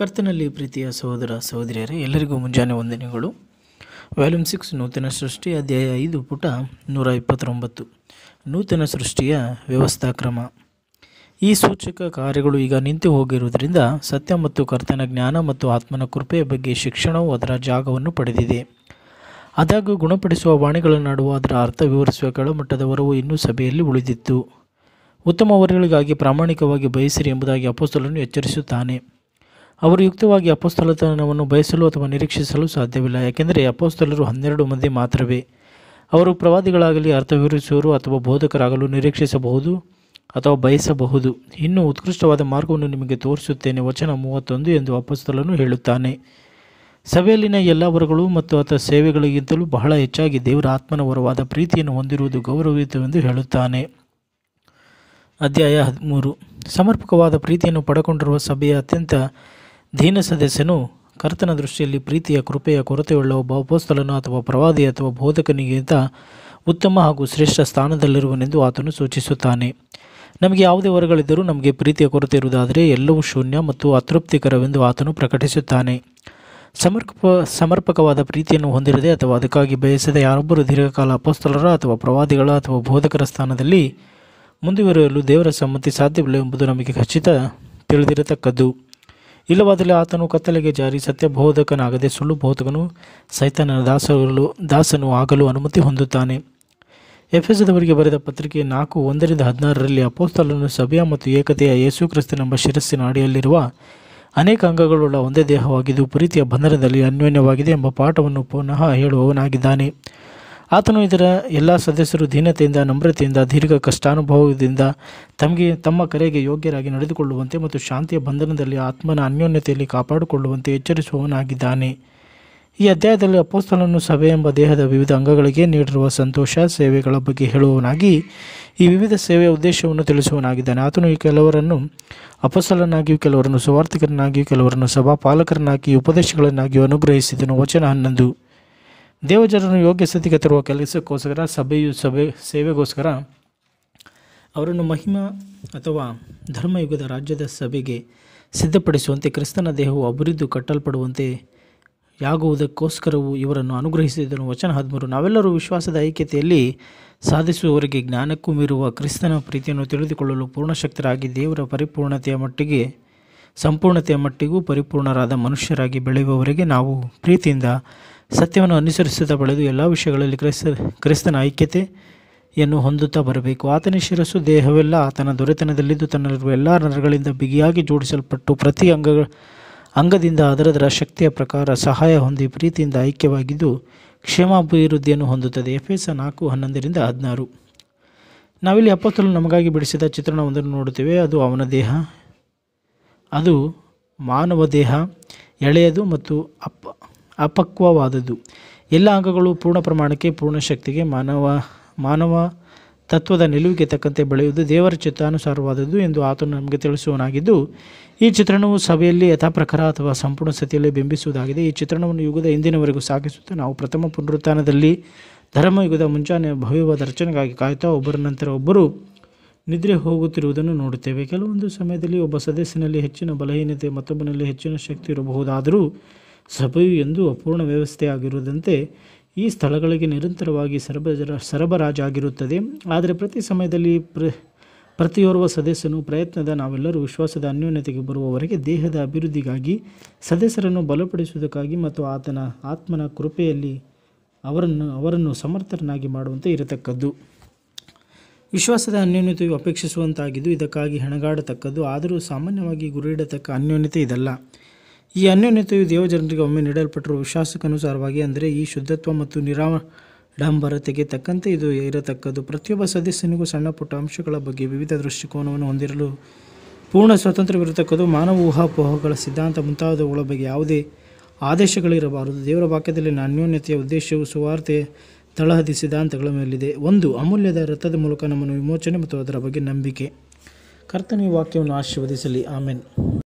ಕರ್ತನಲ್ಲಿ ಪ್ರೀತಿಯ ಸಹೋದರ ಸಹೋದರಿಯರೇ ಎಲ್ಲರಿಗೂ ಮುಂಜಾನೆ ವಂದನೆಗಳು ವ್ಯಾಲ್ಯೂಮ್ ಸಿಕ್ಸ್ ನೂತನ ಸೃಷ್ಟಿ ಅಧ್ಯಾಯ ಐದು ಪುಟ ನೂರ ಇಪ್ಪತ್ತೊಂಬತ್ತು ನೂತನ ಸೃಷ್ಟಿಯ ವ್ಯವಸ್ಥಾ ಕ್ರಮ ಈ ಸೂಚಕ ಕಾರ್ಯಗಳು ಈಗ ನಿಂತು ಹೋಗಿರುವುದರಿಂದ ಸತ್ಯ ಮತ್ತು ಕರ್ತನ ಜ್ಞಾನ ಮತ್ತು ಆತ್ಮನ ಕೃಪೆಯ ಬಗ್ಗೆ ಶಿಕ್ಷಣವು ಅದರ ಜಾಗವನ್ನು ಪಡೆದಿದೆ ಆದಾಗ್ಯೂ ಗುಣಪಡಿಸುವ ವಾಣಿಗಳ ನಡುವ ಅದರ ಅರ್ಥ ವಿವರಿಸುವ ಕೆಳಮಟ್ಟದವರವು ಇನ್ನೂ ಸಭೆಯಲ್ಲಿ ಉಳಿದಿತ್ತು ಉತ್ತಮ ವರಗಳಿಗಾಗಿ ಪ್ರಾಮಾಣಿಕವಾಗಿ ಬಯಸಿರಿ ಎಂಬುದಾಗಿ ಅಪೋಸ್ತಲನ್ನು ಎಚ್ಚರಿಸುತ್ತಾನೆ ಅವರು ಯುಕ್ತವಾಗಿ ಅಪೋಸ್ತಲತನವನ್ನು ಬಯಸಲು ಅಥವಾ ನಿರೀಕ್ಷಿಸಲು ಸಾಧ್ಯವಿಲ್ಲ ಯಾಕೆಂದರೆ ಅಪೋಸ್ತಲರು ಹನ್ನೆರಡು ಮಂದಿ ಮಾತ್ರವೇ ಅವರು ಪ್ರವಾದಿಗಳಾಗಲಿ ಅರ್ಥವಿರಿಸುವರು ಅಥವಾ ಬೋಧಕರಾಗಲು ನಿರೀಕ್ಷಿಸಬಹುದು ಅಥವಾ ಬಯಸಬಹುದು ಇನ್ನೂ ಉತ್ಕೃಷ್ಟವಾದ ಮಾರ್ಗವನ್ನು ನಿಮಗೆ ತೋರಿಸುತ್ತೇನೆ ವಚನ ಮೂವತ್ತೊಂದು ಎಂದು ಅಪೋಸ್ತಲನು ಹೇಳುತ್ತಾನೆ ಸಭೆಯಲ್ಲಿನ ಎಲ್ಲ ವರಗಳು ಮತ್ತು ಆತ ಸೇವೆಗಳಿಗಿಂತಲೂ ಬಹಳ ಹೆಚ್ಚಾಗಿ ದೇವರ ಆತ್ಮನ ವರವಾದ ಪ್ರೀತಿಯನ್ನು ಹೊಂದಿರುವುದು ಗೌರವಯುತವೆಂದು ಹೇಳುತ್ತಾನೆ ಅಧ್ಯಾಯ ಹದಿಮೂರು ಸಮರ್ಪಕವಾದ ಪ್ರೀತಿಯನ್ನು ಪಡೆಕೊಂಡಿರುವ ಸಭೆಯ ಅತ್ಯಂತ ಧೀನ ಸದಸ್ಯನು ಕರ್ತನ ದೃಷ್ಟಿಯಲ್ಲಿ ಪ್ರೀತಿಯ ಕೃಪೆಯ ಕೊರತೆಯುಳ್ಳ ಒಬ್ಬ ಅಪೋಸ್ತಲನು ಅಥವಾ ಪ್ರವಾದಿ ಅಥವಾ ಬೋಧಕನಿಗಿಂತ ಉತ್ತಮ ಹಾಗೂ ಶ್ರೇಷ್ಠ ಸ್ಥಾನದಲ್ಲಿರುವನೆಂದು ಆತನು ಸೂಚಿಸುತ್ತಾನೆ ನಮಗೆ ಯಾವುದೇ ಹೊರಗಳಿದ್ದರೂ ನಮಗೆ ಪ್ರೀತಿಯ ಕೊರತೆ ಇರುವುದಾದರೆ ಎಲ್ಲವೂ ಶೂನ್ಯ ಮತ್ತು ಅತೃಪ್ತಿಕರವೆಂದು ಆತನು ಪ್ರಕಟಿಸುತ್ತಾನೆ ಸಮರ್ಪ ಸಮರ್ಪಕವಾದ ಪ್ರೀತಿಯನ್ನು ಹೊಂದಿರದೆ ಅಥವಾ ಅದಕ್ಕಾಗಿ ಬಯಸದ ಯಾರೊಬ್ಬರು ದೀರ್ಘಕಾಲ ಅಪೋಸ್ತಲರ ಅಥವಾ ಪ್ರವಾದಿಗಳ ಅಥವಾ ಬೋಧಕರ ಸ್ಥಾನದಲ್ಲಿ ಮುಂದುವರೆಯಲು ದೇವರ ಸಮ್ಮತಿ ಸಾಧ್ಯವಿಲ್ಲ ಎಂಬುದು ನಮಗೆ ಖಚಿತ ತಿಳಿದಿರತಕ್ಕದ್ದು ಇಲ್ಲವಾದಲ್ಲಿ ಆತನು ಕತ್ತಲೆಗೆ ಜಾರಿ ಸತ್ಯ ಬೋಧಕನಾಗದೆ ಸುಳ್ಳು ಬೋಧಕನು ಸೈತನ ದಾಸಲು ದಾಸನು ಆಗಲು ಅನುಮತಿ ಹೊಂದುತ್ತಾನೆ ಎಫ್ಎಸ್ದವರಿಗೆ ಬರೆದ ಪತ್ರಿಕೆ ನಾಲ್ಕು ಒಂದರಿಂದ ಹದಿನಾರರಲ್ಲಿ ಅಪೋಸ್ತಲನ್ನು ಸಭೆಯ ಮತ್ತು ಏಕತೆಯ ಯೇಸುಕ್ರಿಸ್ತನೆಂಬ ಶಿರಸ್ಸಿನ ಅಡಿಯಲ್ಲಿರುವ ಅನೇಕ ಅಂಗಗಳುಳ್ಳ ಒಂದೇ ದೇಹವಾಗಿದ್ದು ಪ್ರೀತಿಯ ಬಂಧನದಲ್ಲಿ ಅನ್ಯೋನ್ಯವಾಗಿದೆ ಎಂಬ ಪಾಠವನ್ನು ಪುನಃ ಹೇಳುವವನಾಗಿದ್ದಾನೆ ಆತನು ಇದರ ಎಲ್ಲ ಸದಸ್ಯರು ದೀನತೆಯಿಂದ ನಮ್ರತೆಯಿಂದ ದೀರ್ಘ ಕಷ್ಟಾನುಭವದಿಂದ ತಮಗೆ ತಮ್ಮ ಕರೆಗೆ ಯೋಗ್ಯರಾಗಿ ನಡೆದುಕೊಳ್ಳುವಂತೆ ಮತ್ತು ಶಾಂತಿಯ ಬಂಧನದಲ್ಲಿ ಆತ್ಮನ ಅನ್ಯೋನ್ಯತೆಯಲ್ಲಿ ಕಾಪಾಡಿಕೊಳ್ಳುವಂತೆ ಎಚ್ಚರಿಸುವವನಾಗಿದ್ದಾನೆ ಈ ಅಧ್ಯಾಯದಲ್ಲಿ ಅಪೋಸ್ತಲನ್ನು ಸಭೆ ಎಂಬ ದೇಹದ ವಿವಿಧ ಅಂಗಗಳಿಗೆ ನೀಡಿರುವ ಸಂತೋಷ ಸೇವೆಗಳ ಬಗ್ಗೆ ಹೇಳುವವನಾಗಿ ಈ ವಿವಿಧ ಸೇವೆಯ ಉದ್ದೇಶವನ್ನು ತಿಳಿಸುವನಾಗಿದ್ದಾನೆ ಆತನು ಈ ಕೆಲವರನ್ನು ಅಪಸಲನಾಗಿಯೂ ಕೆಲವರನ್ನು ಸುವಾರ್ಥಿಕರನ್ನಾಗಿಯೂ ಕೆಲವರನ್ನು ಸಭಾಪಾಲಕರನ್ನಾಗಿಯೂ ಉಪದೇಶಗಳನ್ನಾಗಿಯೂ ಅನುಗ್ರಹಿಸಿದನು ವಚನ ಹನ್ನೊಂದು ದೇವಜನರನ್ನು ಯೋಗ್ಯ ಸ್ಥಿತಿಗೆ ತರುವ ಕೆಲಸಕ್ಕೋಸ್ಕರ ಸಭೆಯು ಸಭೆ ಸೇವೆಗೋಸ್ಕರ ಅವರನ್ನು ಮಹಿಮಾ ಅಥವಾ ಧರ್ಮಯುಗದ ರಾಜ್ಯದ ಸಭೆಗೆ ಸಿದ್ಧಪಡಿಸುವಂತೆ ಕ್ರಿಸ್ತನ ದೇಹವು ಅಭಿವೃದ್ಧಿ ಕಟ್ಟಲ್ಪಡುವಂತೆ ಯಾಗುವುದಕ್ಕೋಸ್ಕರವು ಇವರನ್ನು ಅನುಗ್ರಹಿಸಿದನು ವಚನ ಹದಿಮೂರು ನಾವೆಲ್ಲರೂ ವಿಶ್ವಾಸದ ಐಕ್ಯತೆಯಲ್ಲಿ ಸಾಧಿಸುವವರಿಗೆ ಜ್ಞಾನಕ್ಕೂ ಮೀರುವ ಕ್ರಿಸ್ತನ ಪ್ರೀತಿಯನ್ನು ತಿಳಿದುಕೊಳ್ಳಲು ಪೂರ್ಣಶಕ್ತರಾಗಿ ದೇವರ ಪರಿಪೂರ್ಣತೆಯ ಮಟ್ಟಿಗೆ ಸಂಪೂರ್ಣತೆಯ ಮಟ್ಟಿಗೂ ಪರಿಪೂರ್ಣರಾದ ಮನುಷ್ಯರಾಗಿ ಬೆಳೆಯುವವರಿಗೆ ನಾವು ಪ್ರೀತಿಯಿಂದ ಸತ್ಯವನ್ನು ಅನುಸರಿಸುತ್ತಾ ಬೆಳೆದು ಎಲ್ಲ ವಿಷಯಗಳಲ್ಲಿ ಕ್ರೈಸ್ತ ಕ್ರಿಸ್ತನ ಐಕ್ಯತೆಯನ್ನು ಹೊಂದುತ್ತಾ ಬರಬೇಕು ಆತನ ಶಿರಸ್ಸು ದೇಹವೆಲ್ಲ ಆತನ ದೊರೆತನದಲ್ಲಿದ್ದು ತನ್ನಲ್ಲಿರುವ ಎಲ್ಲ ನರಗಳಿಂದ ಬಿಗಿಯಾಗಿ ಜೋಡಿಸಲ್ಪಟ್ಟು ಪ್ರತಿ ಅಂಗ ಅಂಗದಿಂದ ಅದರದರ ಶಕ್ತಿಯ ಪ್ರಕಾರ ಸಹಾಯ ಹೊಂದಿ ಪ್ರೀತಿಯಿಂದ ಐಕ್ಯವಾಗಿದ್ದು ಕ್ಷೇಮಾಭಿವೃದ್ಧಿಯನ್ನು ಹೊಂದುತ್ತದೆ ಎಫ್ ಎಸ್ ನಾಲ್ಕು ಹನ್ನೊಂದರಿಂದ ಹದಿನಾರು ನಾವಿಲ್ಲಿ ಅಪ್ಪತ್ತಲು ನಮಗಾಗಿ ಬಿಡಿಸಿದ ಚಿತ್ರಣವೊಂದನ್ನು ನೋಡುತ್ತೇವೆ ಅದು ಅವನ ದೇಹ ಅದು ಮಾನವ ದೇಹ ಎಳೆಯದು ಮತ್ತು ಅಪ್ಪ ಅಪಕ್ವವಾದದ್ದು ಎಲ್ಲ ಅಂಗಗಳು ಪೂರ್ಣ ಪ್ರಮಾಣಕ್ಕೆ ಪೂರ್ಣ ಶಕ್ತಿಗೆ ಮಾನವ ಮಾನವ ತತ್ವದ ನಿಲುವಿಗೆ ತಕ್ಕಂತೆ ಬೆಳೆಯುವುದು ದೇವರ ಚಿತ್ತಾನುಸಾರವಾದದ್ದು ಎಂದು ಆತನು ನಮಗೆ ತಿಳಿಸುವನಾಗಿದ್ದು ಈ ಚಿತ್ರಣವು ಸಭೆಯಲ್ಲಿ ಯಥಾಪ್ರಕಾರ ಅಥವಾ ಸಂಪೂರ್ಣ ಸ್ಥಿತಿಯಲ್ಲಿ ಬಿಂಬಿಸುವುದಾಗಿದೆ ಈ ಚಿತ್ರಣವನ್ನು ಯುಗದ ಇಂದಿನವರೆಗೂ ಸಾಗಿಸುತ್ತಾ ನಾವು ಪ್ರಥಮ ಪುನರುತ್ಥಾನದಲ್ಲಿ ಧರ್ಮಯುಗದ ಮುಂಜಾನೆ ಭವ್ಯವಾದ ರಚನೆಗಾಗಿ ಕಾಯುತ್ತಾ ಒಬ್ಬರ ನಂತರ ಒಬ್ಬರು ನಿದ್ರೆ ಹೋಗುತ್ತಿರುವುದನ್ನು ನೋಡುತ್ತೇವೆ ಕೆಲವೊಂದು ಸಮಯದಲ್ಲಿ ಒಬ್ಬ ಸದಸ್ಯನಲ್ಲಿ ಹೆಚ್ಚಿನ ಬಲಹೀನತೆ ಮತ್ತೊಬ್ಬನಲ್ಲಿ ಹೆಚ್ಚಿನ ಶಕ್ತಿ ಇರಬಹುದಾದರೂ ಸಭೆಯು ಎಂದು ಅಪೂರ್ಣ ವ್ಯವಸ್ಥೆಯಾಗಿರುವುದಂತೆ ಈ ಸ್ಥಳಗಳಿಗೆ ನಿರಂತರವಾಗಿ ಸರಬಜರ ಸರಬರಾಜಾಗಿರುತ್ತದೆ ಆದರೆ ಪ್ರತಿ ಸಮಯದಲ್ಲಿ ಪ್ರ ಪ್ರತಿಯೋರ್ವ ಸದಸ್ಯನು ಪ್ರಯತ್ನದ ನಾವೆಲ್ಲರೂ ವಿಶ್ವಾಸದ ಅನ್ಯೋನ್ಯತೆಗೆ ಬರುವವರೆಗೆ ದೇಹದ ಅಭಿವೃದ್ಧಿಗಾಗಿ ಸದಸ್ಯರನ್ನು ಬಲಪಡಿಸುವುದಕ್ಕಾಗಿ ಮತ್ತು ಆತನ ಆತ್ಮನ ಕೃಪೆಯಲ್ಲಿ ಅವರನ್ನು ಅವರನ್ನು ಸಮರ್ಥರನ್ನಾಗಿ ಮಾಡುವಂತೆ ಇರತಕ್ಕದ್ದು ವಿಶ್ವಾಸದ ಅನ್ಯೋನ್ಯತೆಯು ಅಪೇಕ್ಷಿಸುವಂತಾಗಿದ್ದು ಇದಕ್ಕಾಗಿ ಹೆಣಗಾಡತಕ್ಕದ್ದು ಆದರೂ ಸಾಮಾನ್ಯವಾಗಿ ಗುರಿಯಿಡತಕ್ಕ ಅನ್ಯೋನ್ಯತೆ ಇದಲ್ಲ ಈ ಅನ್ಯೋನ್ಯತೆಯು ದೇವಜನರಿಗೆ ಒಮ್ಮೆ ನೀಡಲ್ಪಟ್ಟಿರುವ ವಿಶ್ವಾಸಕ್ಕನುಸಾರವಾಗಿ ಅಂದರೆ ಈ ಶುದ್ಧತ್ವ ಮತ್ತು ನಿರಾಡಂಬರತೆಗೆ ತಕ್ಕಂತೆ ಇದು ಇರತಕ್ಕದ್ದು ಪ್ರತಿಯೊಬ್ಬ ಸದಸ್ಯನಿಗೂ ಸಣ್ಣ ಪುಟ್ಟ ಅಂಶಗಳ ಬಗ್ಗೆ ವಿವಿಧ ದೃಷ್ಟಿಕೋನವನ್ನು ಹೊಂದಿರಲು ಪೂರ್ಣ ಸ್ವಾತಂತ್ರ್ಯವಿರತಕ್ಕದ್ದು ಮಾನವ ಊಹಾಪೋಹಗಳ ಸಿದ್ಧಾಂತ ಮುಂತಾದವುಗಳ ಬಗ್ಗೆ ಯಾವುದೇ ಆದೇಶಗಳಿರಬಾರದು ದೇವರ ವಾಕ್ಯದಲ್ಲಿನ ಅನ್ಯೋನ್ಯತೆಯ ಉದ್ದೇಶವು ಸುವಾರ್ತೆ ತಳಹದಿ ಸಿದ್ಧಾಂತಗಳ ಮೇಲಿದೆ ಒಂದು ಅಮೂಲ್ಯದ ರಥದ ಮೂಲಕ ನಮ್ಮನ್ನು ವಿಮೋಚನೆ ಮತ್ತು ಅದರ ಬಗ್ಗೆ ನಂಬಿಕೆ ಕರ್ತನೀಯ ವಾಕ್ಯವನ್ನು ಆಶೀರ್ವದಿಸಲಿ ಆಮೇನ್